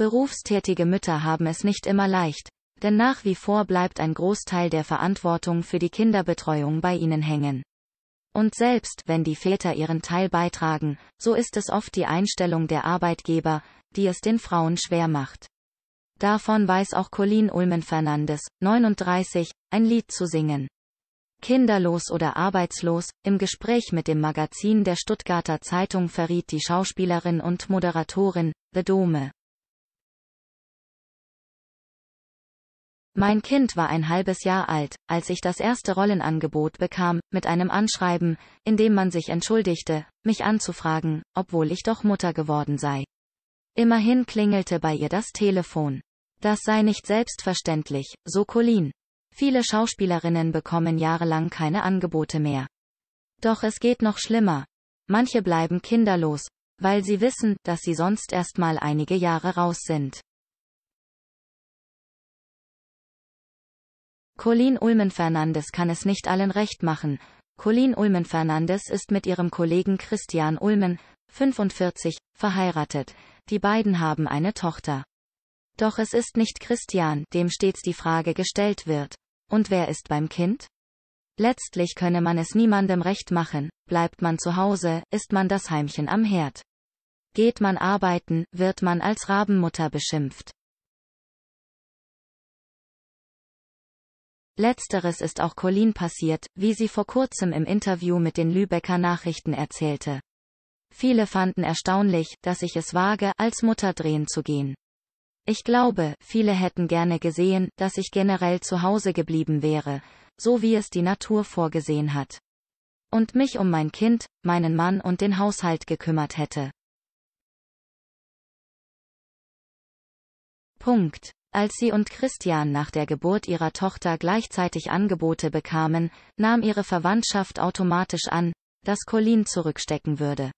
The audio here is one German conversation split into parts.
Berufstätige Mütter haben es nicht immer leicht, denn nach wie vor bleibt ein Großteil der Verantwortung für die Kinderbetreuung bei ihnen hängen. Und selbst wenn die Väter ihren Teil beitragen, so ist es oft die Einstellung der Arbeitgeber, die es den Frauen schwer macht. Davon weiß auch Colleen Ulmen Fernandes, 39, ein Lied zu singen. Kinderlos oder arbeitslos, im Gespräch mit dem Magazin der Stuttgarter Zeitung verriet die Schauspielerin und Moderatorin, The Dome, Mein Kind war ein halbes Jahr alt, als ich das erste Rollenangebot bekam, mit einem Anschreiben, in dem man sich entschuldigte, mich anzufragen, obwohl ich doch Mutter geworden sei. Immerhin klingelte bei ihr das Telefon. Das sei nicht selbstverständlich, so Colin. Viele Schauspielerinnen bekommen jahrelang keine Angebote mehr. Doch es geht noch schlimmer. Manche bleiben kinderlos, weil sie wissen, dass sie sonst erst mal einige Jahre raus sind. Colin Ulmen Fernandes kann es nicht allen recht machen. Colin Ulmen Fernandes ist mit ihrem Kollegen Christian Ulmen, 45, verheiratet. Die beiden haben eine Tochter. Doch es ist nicht Christian, dem stets die Frage gestellt wird. Und wer ist beim Kind? Letztlich könne man es niemandem recht machen, bleibt man zu Hause, ist man das Heimchen am Herd. Geht man arbeiten, wird man als Rabenmutter beschimpft. Letzteres ist auch Colleen passiert, wie sie vor kurzem im Interview mit den Lübecker Nachrichten erzählte. Viele fanden erstaunlich, dass ich es wage, als Mutter drehen zu gehen. Ich glaube, viele hätten gerne gesehen, dass ich generell zu Hause geblieben wäre, so wie es die Natur vorgesehen hat. Und mich um mein Kind, meinen Mann und den Haushalt gekümmert hätte. Punkt. Als sie und Christian nach der Geburt ihrer Tochter gleichzeitig Angebote bekamen, nahm ihre Verwandtschaft automatisch an, dass Colin zurückstecken würde.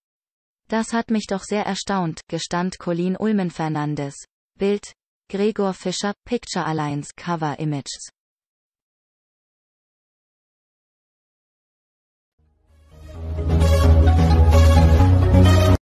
Das hat mich doch sehr erstaunt, gestand Colin Ulmen Fernandes. Bild. Gregor Fischer, Picture Alliance Cover Images.